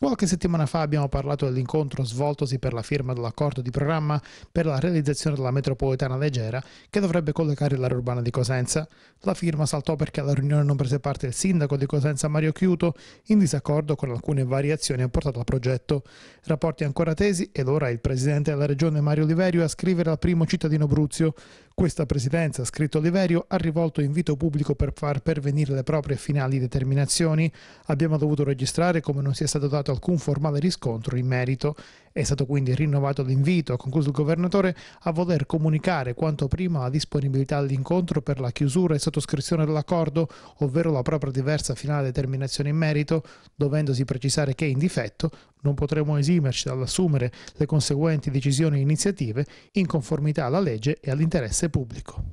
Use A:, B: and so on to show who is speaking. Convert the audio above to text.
A: Qualche settimana fa abbiamo parlato dell'incontro svoltosi per la firma dell'accordo di programma per la realizzazione della metropolitana leggera che dovrebbe collegare l'area urbana di Cosenza. La firma saltò perché alla riunione non prese parte il sindaco di Cosenza Mario Chiuto in disaccordo con alcune variazioni apportate al progetto. Rapporti ancora tesi ed ora il presidente della regione Mario Liverio a scrivere al primo cittadino Bruzio questa presidenza, ha scritto Oliverio, ha rivolto invito pubblico per far pervenire le proprie finali determinazioni. Abbiamo dovuto registrare come non sia stato dato alcun formale riscontro in merito è stato quindi rinnovato l'invito, ha concluso il governatore, a voler comunicare quanto prima la disponibilità all'incontro per la chiusura e sottoscrizione dell'accordo, ovvero la propria diversa finale determinazione in merito, dovendosi precisare che in difetto non potremo esimerci dall'assumere le conseguenti decisioni e iniziative in conformità alla legge e all'interesse pubblico.